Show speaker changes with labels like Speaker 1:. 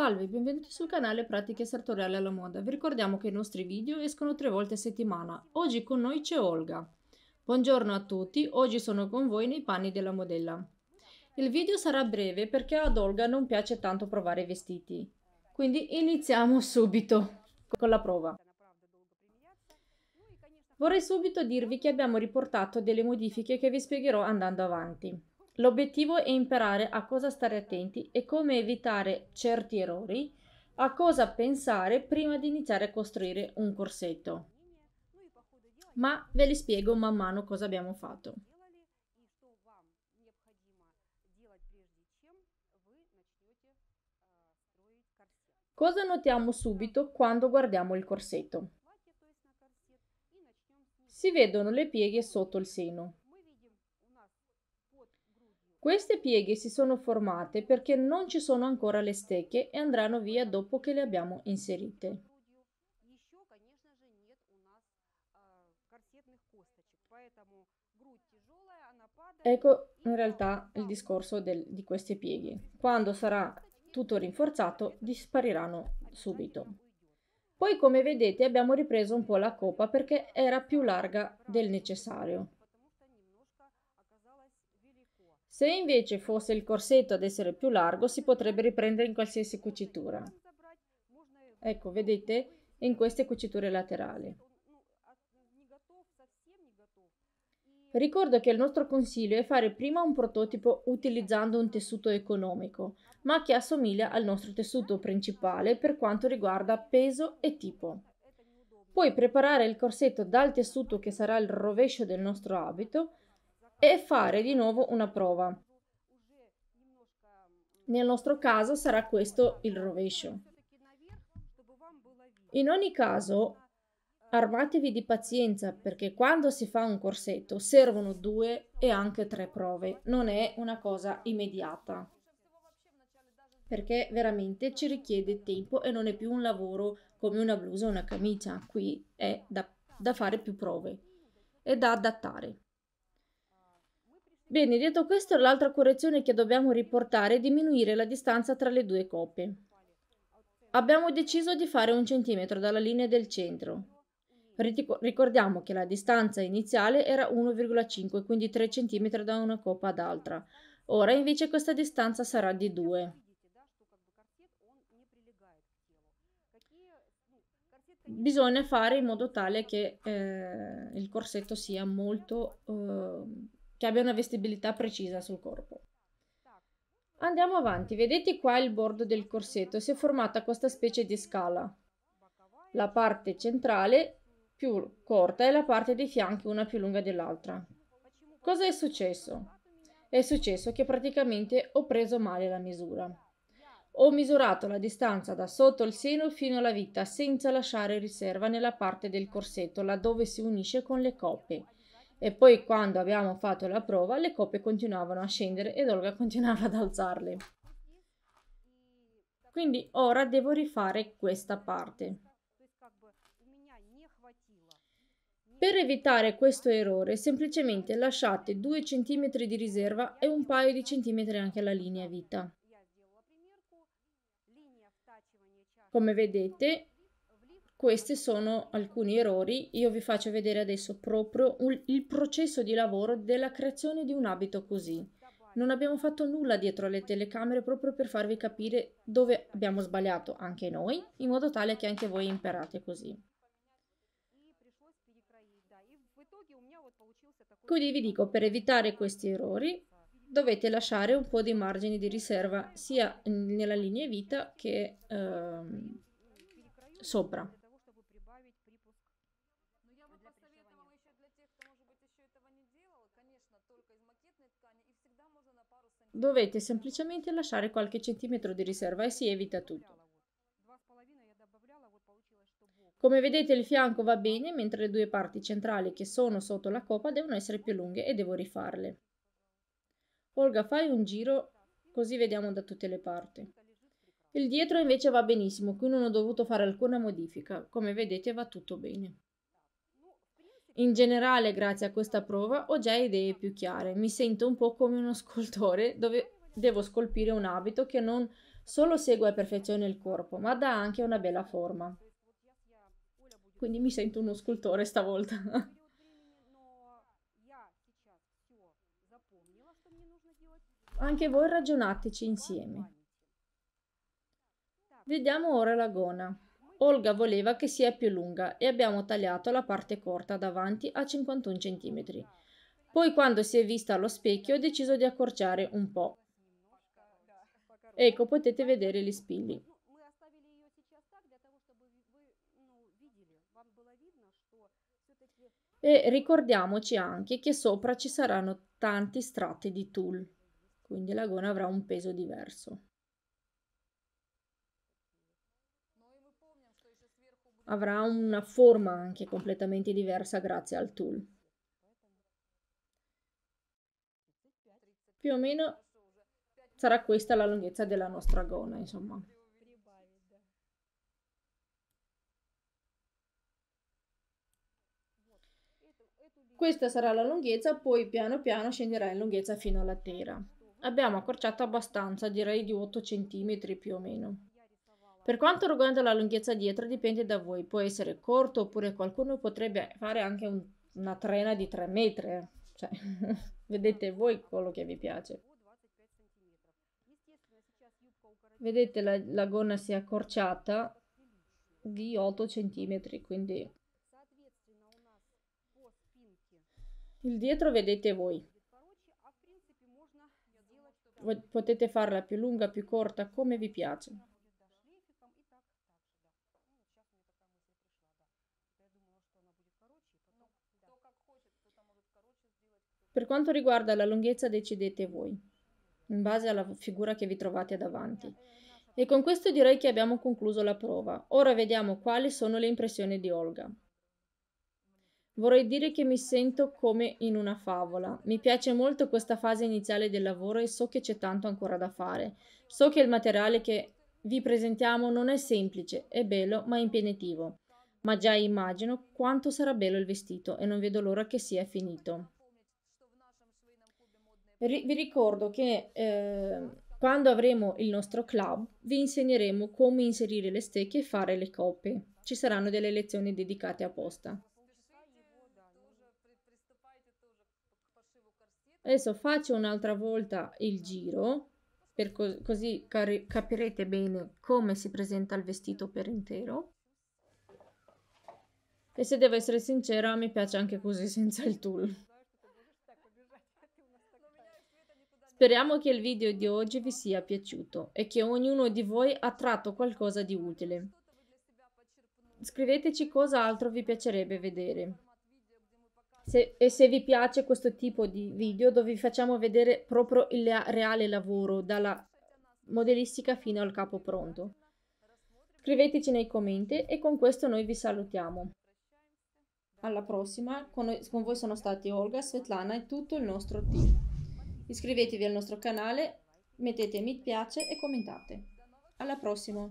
Speaker 1: Salve, benvenuti sul canale Pratiche Sartoriali alla Moda. Vi ricordiamo che i nostri video escono tre volte a settimana. Oggi con noi c'è Olga. Buongiorno a tutti, oggi sono con voi nei panni della modella. Il video sarà breve perché ad Olga non piace tanto provare vestiti. Quindi iniziamo subito con la prova. Vorrei subito dirvi che abbiamo riportato delle modifiche che vi spiegherò andando avanti. L'obiettivo è imparare a cosa stare attenti e come evitare certi errori, a cosa pensare prima di iniziare a costruire un corsetto. Ma ve li spiego man mano cosa abbiamo fatto. Cosa notiamo subito quando guardiamo il corsetto? Si vedono le pieghe sotto il seno, queste pieghe si sono formate perché non ci sono ancora le stecche e andranno via dopo che le abbiamo inserite. Ecco in realtà il discorso del, di queste pieghe. Quando sarà tutto rinforzato dispariranno subito. Poi come vedete abbiamo ripreso un po' la coppa perché era più larga del necessario. Se invece fosse il corsetto ad essere più largo, si potrebbe riprendere in qualsiasi cucitura. Ecco, vedete, in queste cuciture laterali. Ricordo che il nostro consiglio è fare prima un prototipo utilizzando un tessuto economico, ma che assomiglia al nostro tessuto principale per quanto riguarda peso e tipo. Poi preparare il corsetto dal tessuto che sarà il rovescio del nostro abito, e fare di nuovo una prova. Nel nostro caso sarà questo il rovescio. In ogni caso, armatevi di pazienza perché quando si fa un corsetto servono due e anche tre prove, non è una cosa immediata perché veramente ci richiede tempo e non è più un lavoro come una blusa o una camicia, qui è da, da fare più prove e da adattare. Bene, detto questo, l'altra correzione che dobbiamo riportare è diminuire la distanza tra le due coppie. Abbiamo deciso di fare un centimetro dalla linea del centro. Ricordiamo che la distanza iniziale era 1,5, quindi 3 cm da una coppa ad altra. Ora invece questa distanza sarà di 2. Bisogna fare in modo tale che eh, il corsetto sia molto eh, che abbia una vestibilità precisa sul corpo. Andiamo avanti, vedete qua il bordo del corsetto, si è formata questa specie di scala. La parte centrale più corta e la parte dei fianchi una più lunga dell'altra. Cosa è successo? È successo che praticamente ho preso male la misura. Ho misurato la distanza da sotto il seno fino alla vita senza lasciare riserva nella parte del corsetto laddove si unisce con le coppe e poi quando abbiamo fatto la prova le coppie continuavano a scendere ed Olga continuava ad alzarle. Quindi ora devo rifare questa parte. Per evitare questo errore semplicemente lasciate 2 cm di riserva e un paio di centimetri anche alla linea vita. Come vedete questi sono alcuni errori. Io vi faccio vedere adesso proprio un, il processo di lavoro della creazione di un abito così. Non abbiamo fatto nulla dietro le telecamere proprio per farvi capire dove abbiamo sbagliato anche noi, in modo tale che anche voi imparate così. Quindi vi dico, per evitare questi errori dovete lasciare un po' di margini di riserva sia nella linea vita che ehm, sopra. Dovete semplicemente lasciare qualche centimetro di riserva e si evita tutto. Come vedete il fianco va bene, mentre le due parti centrali che sono sotto la coppa devono essere più lunghe e devo rifarle. Olga, fai un giro così vediamo da tutte le parti. Il dietro invece va benissimo, qui non ho dovuto fare alcuna modifica, come vedete va tutto bene. In generale, grazie a questa prova, ho già idee più chiare. Mi sento un po' come uno scultore dove devo scolpire un abito che non solo segue a perfezione il corpo, ma dà anche una bella forma. Quindi mi sento uno scultore stavolta. anche voi ragionateci insieme. Vediamo ora la gona. Olga voleva che sia più lunga e abbiamo tagliato la parte corta davanti a 51 cm. Poi quando si è vista allo specchio ho deciso di accorciare un po'. Ecco, potete vedere gli spilli. E ricordiamoci anche che sopra ci saranno tanti strati di tulle, quindi la gona avrà un peso diverso. avrà una forma anche completamente diversa grazie al tool. Più o meno sarà questa la lunghezza della nostra gonna, insomma. Questa sarà la lunghezza, poi piano piano scenderà in lunghezza fino alla tela. Abbiamo accorciato abbastanza, direi di 8 cm più o meno. Per quanto riguarda la lunghezza dietro dipende da voi, può essere corto oppure qualcuno potrebbe fare anche un, una trena di 3 metri, eh. cioè, vedete voi quello che vi piace. Vedete la, la gonna si è accorciata di 8 cm, quindi il dietro vedete voi. Potete farla più lunga, più corta, come vi piace. Per quanto riguarda la lunghezza decidete voi, in base alla figura che vi trovate davanti. E con questo direi che abbiamo concluso la prova. Ora vediamo quali sono le impressioni di Olga. Vorrei dire che mi sento come in una favola. Mi piace molto questa fase iniziale del lavoro e so che c'è tanto ancora da fare. So che il materiale che vi presentiamo non è semplice, è bello ma impegnativo. Ma già immagino quanto sarà bello il vestito e non vedo l'ora che sia finito. Ri- vi ricordo che eh, quando avremo il nostro club vi insegneremo come inserire le stecche e fare le coppe. Ci saranno delle lezioni dedicate apposta. Adesso faccio un'altra volta il giro, co- così car- capirete bene come si presenta il vestito per intero. E se devo essere sincera, mi piace anche così senza il tool. Speriamo che il video di oggi vi sia piaciuto e che ognuno di voi ha tratto qualcosa di utile. Scriveteci cosa altro vi piacerebbe vedere. Se, e se vi piace questo tipo di video dove vi facciamo vedere proprio il reale lavoro, dalla modellistica fino al capo pronto. Scriveteci nei commenti e con questo noi vi salutiamo. Alla prossima, con, noi, con voi sono stati Olga, Svetlana e tutto il nostro team. Iscrivetevi al nostro canale, mettete mi piace e commentate. Alla prossima!